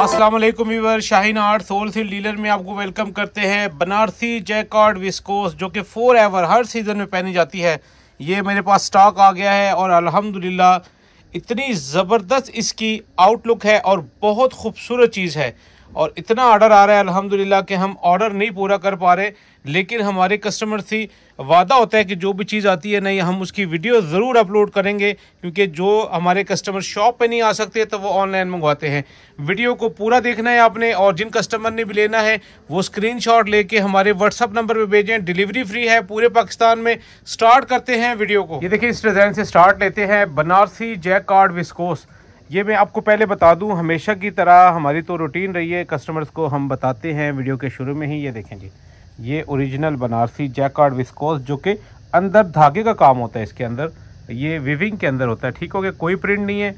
अस्सलाम वालेकुम viewer Shaheen arts wholesale dealer में आपको वेलकम करते हैं बनारसी जैकॉर्ड विस्कोस जो कि फोर एवर हर सीज़न में पहनी जाती है ये मेरे पास स्टॉक आ गया है और अल्हम्दुलिल्लाह इतनी ज़बरदस्त इसकी आउटलुक है और बहुत खूबसूरत चीज़ है और इतना ऑर्डर आ रहा है अल्हम्दुलिल्लाह कि हम ऑर्डर नहीं पूरा कर पा रहे लेकिन हमारे कस्टमर से वादा होता है कि जो भी चीज़ आती है नहीं हम उसकी वीडियो ज़रूर अपलोड करेंगे क्योंकि जो हमारे कस्टमर शॉप पे नहीं आ सकते तो वो ऑनलाइन मंगवाते हैं वीडियो को पूरा देखना है आपने और जिन कस्टमर ने भी लेना है वो स्क्रीनशॉट लेके हमारे व्हाट्सअप नंबर पर भेजें डिलीवरी फ्री है पूरे पाकिस्तान में स्टार्ट करते हैं वीडियो को ये देखिए इस डिज़ाइन से स्टार्ट लेते हैं बनारसी जैक कार्ड विस्कोस ये मैं आपको पहले बता दूं हमेशा की तरह हमारी तो रूटीन रही है कस्टमर्स को हम बताते हैं वीडियो के शुरू में ही ये देखें जी ये ओरिजिनल बनारसी जैकार्ड विस्कोस जो कि अंदर धागे का काम होता है इसके अंदर ये विविंग के अंदर होता है ठीक हो गया कोई प्रिंट नहीं है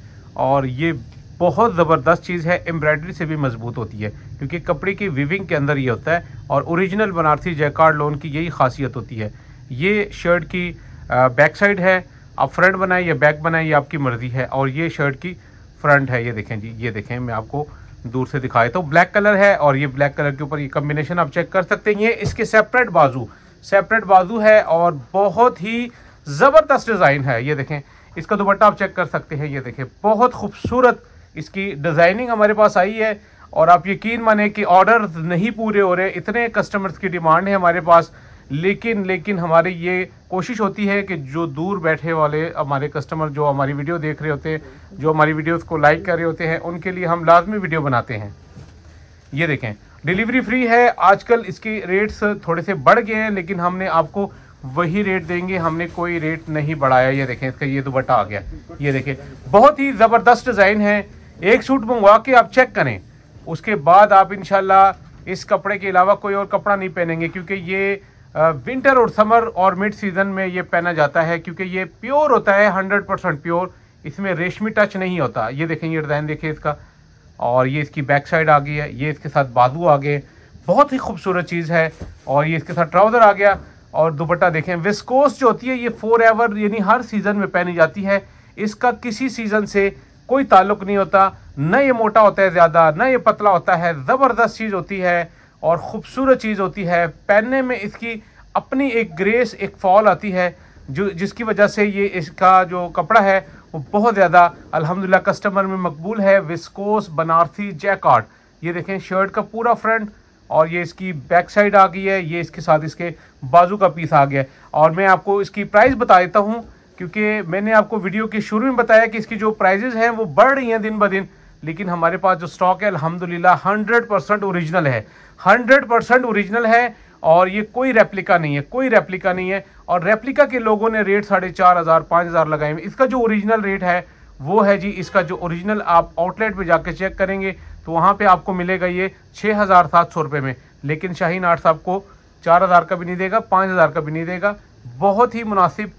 और ये बहुत ज़बरदस्त चीज़ है एम्ब्रॉयडरी से भी मजबूत होती है क्योंकि कपड़े की विविंग के अंदर ये होता है और ओरिजिनल बनारसी जैकार्ड लोन की यही खासियत होती है ये शर्ट की बैक साइड है आप फ्रंट बनाएं या बैक बनाएं ये आपकी मर्ज़ी है और ये शर्ट की फ्रंट है ये देखें जी ये देखें मैं आपको दूर से दिखाए तो ब्लैक कलर है और ये ब्लैक कलर के ऊपर ये कम्बिनेशन आप चेक कर सकते हैं ये इसके सेपरेट बाजू सेपरेट बाजू है और बहुत ही ज़बरदस्त डिज़ाइन है ये देखें इसका दुपट्टा आप चेक कर सकते हैं ये देखें बहुत खूबसूरत इसकी डिज़ाइनिंग हमारे पास आई है और आप यकीन माने कि ऑर्डर नहीं पूरे हो रहे इतने कस्टमर्स की डिमांड है हमारे पास लेकिन लेकिन हमारी ये कोशिश होती है कि जो दूर बैठे वाले हमारे कस्टमर जो हमारी वीडियो देख रहे होते हैं जो हमारी वीडियोस को लाइक कर रहे होते हैं उनके लिए हम लाजमी वीडियो बनाते हैं ये देखें डिलीवरी फ्री है आजकल इसके रेट्स थोड़े से बढ़ गए हैं लेकिन हमने आपको वही रेट देंगे हमने कोई रेट नहीं बढ़ाया ये देखें इसका ये दुपट्टा आ गया ये देखें बहुत ही ज़बरदस्त डिज़ाइन है एक सूट मंगवा के आप चेक करें उसके बाद आप इन इस कपड़े के अलावा कोई और कपड़ा नहीं पहनेंगे क्योंकि ये विंटर और समर और मिड सीज़न में ये पहना जाता है क्योंकि ये प्योर होता है हंड्रेड परसेंट प्योर इसमें रेशमी टच नहीं होता ये देखेंगे डिज़ाइन देखें इसका और ये इसकी बैक साइड आ गई है ये इसके साथ बाजू आ गए बहुत ही खूबसूरत चीज़ है और ये इसके साथ ट्राउज़र आ गया और दुपट्टा देखें विस्कोस जो होती है ये फोर एवर यानी हर सीज़न में पहनी जाती है इसका किसी सीज़न से कोई ताल्लुक नहीं होता न ये मोटा होता है ज़्यादा न ये पतला होता है ज़बरदस्त चीज़ होती है और ख़ूबसूरत चीज़ होती है पहनने में इसकी अपनी एक ग्रेस एक फॉल आती है जो जिसकी वजह से ये इसका जो कपड़ा है वो बहुत ज़्यादा अल्हम्दुलिल्लाह कस्टमर में मकबूल है विस्कोस बनारसी जैकार्ड ये देखें शर्ट का पूरा फ्रंट और ये इसकी बैक साइड आ गई है ये इसके साथ इसके बाजू का पीस आ गया है और मैं आपको इसकी प्राइस बता देता हूँ क्योंकि मैंने आपको वीडियो के शुरू में बताया कि इसकी जो प्राइजेज़ हैं वो बढ़ रही हैं दिन ब दिन लेकिन हमारे पास जो स्टॉक है अलहमदिल्ला हंड्रेड परसेंट औरिजिनल है हंड्रेड परसेंट ओरिजिनल है और ये कोई रेप्लिका नहीं है कोई रेप्लिका नहीं है और रेप्लिका के लोगों ने रेट साढ़े चार हज़ार पाँच हज़ार लगाए हुए इसका जो ओरिजिनल रेट है वो है जी इसका जो ओरिजिनल आप आउटलेट पे जाके चेक करेंगे तो वहाँ पे आपको मिलेगा ये छः हज़ार सात सौ रुपये में लेकिन शाहीन आर्ट्स आपको चार हज़ार का भी नहीं देगा पाँच हज़ार का भी नहीं देगा बहुत ही मुनासिब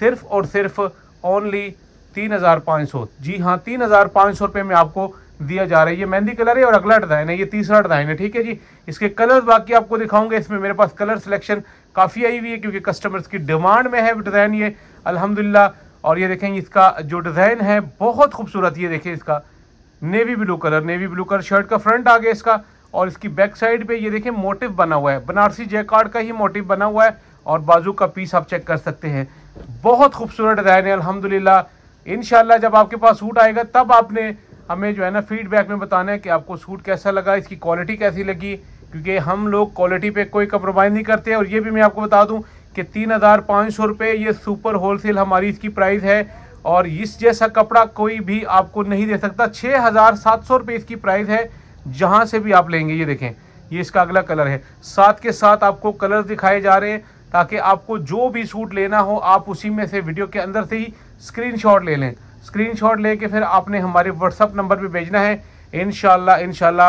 सिर्फ और सिर्फ ओनली तीन हज़ार पाँच सौ जी हाँ तीन हज़ार पाँच सौ रुपये में आपको दिया जा रहा है ये मेहंदी कलर है और अगला डिज़ाइन है ये तीसरा डिज़ाइन है ठीक है जी इसके कलर बाकी आपको दिखाऊंगे इसमें मेरे पास कलर सिलेक्शन काफ़ी आई हुई है क्योंकि कस्टमर्स की डिमांड में है डिज़ाइन ये अलहमदिल्ला और ये देखें इसका जो डिज़ाइन है बहुत खूबसूरत ये देखें इसका navy blue colour navy blue colour shirt का फ्रंट आ गया इसका और इसकी बैक साइड पे ये देखें मोटिव बना हुआ है बनारसी जैकार्ड का ही मोटिव बना हुआ है और बाजू का पीस आप चेक कर सकते हैं बहुत खूबसूरत डिज़ाइन है अलहमदिल्ला इन जब आपके पास सूट आएगा तब आपने हमें जो है ना फीडबैक में बताना है कि आपको सूट कैसा लगा इसकी क्वालिटी कैसी लगी क्योंकि हम लोग क्वालिटी पे कोई कंप्रोमाइज़ नहीं करते और ये भी मैं आपको बता दूं कि तीन हज़ार पाँच सौ रुपये ये सुपर होलसेल हमारी इसकी प्राइस है और इस जैसा कपड़ा कोई भी आपको नहीं दे सकता छः हज़ार सात सौ रुपये इसकी प्राइस है जहाँ से भी आप लेंगे ये देखें ये इसका अगला कलर है साथ के साथ आपको कलर दिखाए जा रहे हैं ताकि आपको जो भी सूट लेना हो आप उसी में से वीडियो के अंदर से ही स्क्रीनशॉट ले लें स्क्रीनशॉट लेके फिर आपने हमारे व्हाट्सअप नंबर पे भेजना है इन इनशाला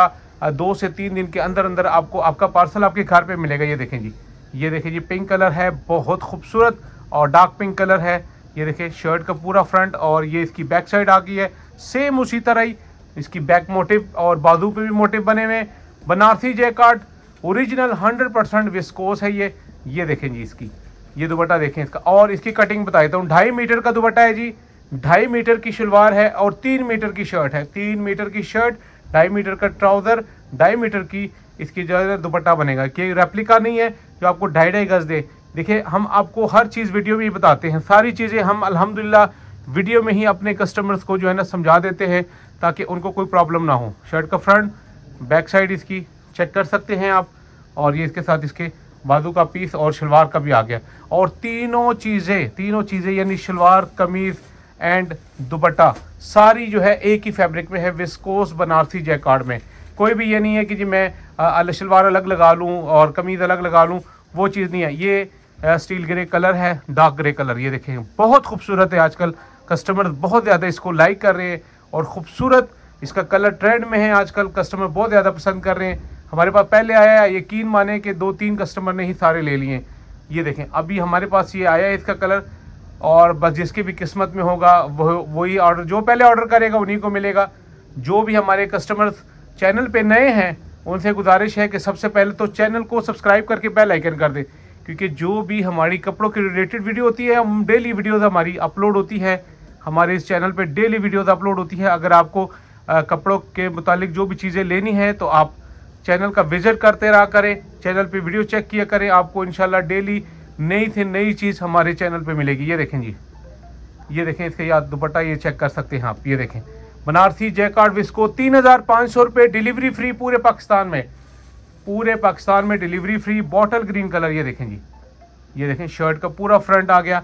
दो से तीन दिन के अंदर अंदर आपको आपका पार्सल आपके घर पे मिलेगा ये देखें जी ये देखें जी पिंक कलर है बहुत खूबसूरत और डार्क पिंक कलर है ये देखें शर्ट का पूरा फ्रंट और ये इसकी बैक साइड आ गई है सेम उसी तरह ही इसकी बैक मोटिव और बाजू पे भी मोटिव बने हुए बनारसी जैकार्ड ओरिजिनल 100% विस्कोस है ये ये देखें जी इसकी ये दुपट्टा देखें इसका और इसकी कटिंग बता देता हूँ ढाई मीटर का दुपट्टा है जी ढाई मीटर की शलवार है और तीन मीटर की शर्ट है तीन मीटर की शर्ट ढाई मीटर का ट्राउज़र ढाई मीटर की इसकी जो है दुपट्टा बनेगा कि रेप्लिका नहीं है जो आपको ढाई ढाई गज दे देखिए हम आपको हर चीज़ वीडियो में ही बताते हैं सारी चीज़ें हम अल्हम्दुलिल्लाह वीडियो में ही अपने कस्टमर्स को जो है ना समझा देते हैं ताकि उनको कोई प्रॉब्लम ना हो शर्ट का फ्रंट बैक साइड इसकी चेक कर सकते हैं आप और ये इसके साथ इसके बाजू का पीस और शलवार का भी आ गया और तीनों चीज़ें तीनों चीज़ें यानी शलवार कमीज़ एंड दुपट्टा सारी जो है एक ही फैब्रिक में है विस्कोस बनारसी जैकार्ड में कोई भी ये नहीं है कि जी मैं शलवार अलग लगा लूँ और कमीज़ अलग लगा लूँ वो चीज़ नहीं है ये स्टील ग्रे कलर है डार्क ग्रे कलर ये देखें बहुत खूबसूरत है आजकल कस्टमर बहुत ज़्यादा इसको लाइक कर रहे हैं और ख़ूबसूरत इसका कलर ट्रेंड में है आजकल कस्टमर बहुत ज़्यादा पसंद कर रहे हैं हमारे पास पहले आया यकीन माने कि दो तीन कस्टमर ने ही सारे ले लिए ये देखें अभी हमारे पास ये आया है इसका कलर और बस जिसके भी किस्मत में होगा वह वही ऑर्डर जो पहले ऑर्डर करेगा उन्हीं को मिलेगा जो भी हमारे कस्टमर्स चैनल पे नए हैं उनसे गुजारिश है कि सबसे पहले तो चैनल को सब्सक्राइब करके बेल आइकन कर दें क्योंकि जो भी हमारी कपड़ों की रिलेटेड वीडियो होती है हम डेली वीडियोज़ हमारी अपलोड होती है हमारे इस चैनल पर डेली वीडियोज़ अपलोड होती है अगर आपको कपड़ों के मुतालिक जो भी चीज़ें लेनी है तो आप चैनल का विजिट करते रहा करें चैनल पे वीडियो चेक किया करें आपको इनशाला डेली नई से नई चीज़ हमारे चैनल पे मिलेगी ये देखें जी ये देखें इसके याद दुपट्टा ये चेक कर सकते हैं आप ये देखें बनारसी जैकार्ड विस्को तीन हज़ार पाँच सौ रुपये डिलीवरी फ्री पूरे पाकिस्तान में पूरे पाकिस्तान में delivery free bottle green colour ये देखें जी ये देखें शर्ट का पूरा फ्रंट आ गया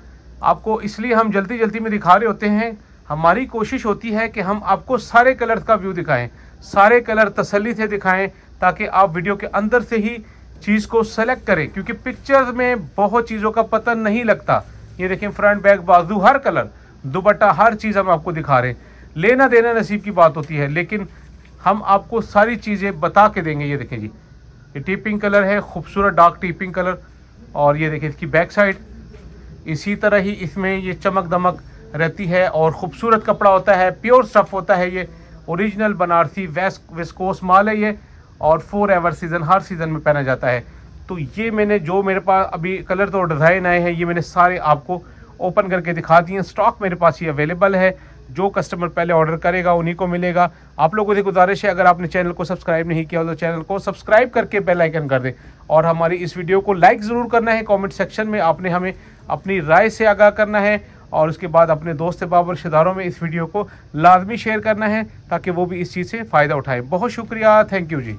आपको इसलिए हम जल्दी जल्दी में दिखा रहे होते हैं हमारी कोशिश होती है कि हम आपको सारे कलर का व्यू दिखाएं सारे कलर तसली से दिखाएं ताकि आप वीडियो के अंदर से ही चीज़ को सेलेक्ट करें क्योंकि पिक्चर्स में बहुत चीज़ों का पता नहीं लगता ये देखें फ्रंट बैक बाजू हर कलर दुपट्टा हर चीज़ हम आपको दिखा रहे हैं लेना देना नसीब की बात होती है लेकिन हम आपको सारी चीज़ें बता के देंगे ये देखें जी ये टीपिंग कलर है खूबसूरत डार्क टीपिंग कलर और ये देखें इसकी बैक साइड इसी तरह ही इसमें ये चमक दमक रहती है और ख़ूबसूरत कपड़ा होता है प्योर स्टफ़ होता है ये ओरिजिनल बनारसी वेस्ट वेस्कोस माल है ये और फोर एवर सीज़न हर सीज़न में पहना जाता है तो ये मैंने जो मेरे पास अभी कलर तो डिज़ाइन आए हैं ये मैंने सारे आपको ओपन करके दिखा दिए स्टॉक मेरे पास ही अवेलेबल है जो कस्टमर पहले ऑर्डर करेगा उन्हीं को मिलेगा आप लोगों से गुजारिश है अगर आपने चैनल को सब्सक्राइब नहीं किया तो चैनल को सब्सक्राइब करके बेल आइकन कर दें और हमारी इस वीडियो को लाइक ज़रूर करना है कमेंट सेक्शन में आपने हमें अपनी राय से आगाह करना है और उसके बाद अपने दोस्त और रिश्तेदारों में इस वीडियो को लाजमी शेयर करना है ताकि वो भी इस चीज़ से फ़ायदा उठाए बहुत शुक्रिया थैंक यू जी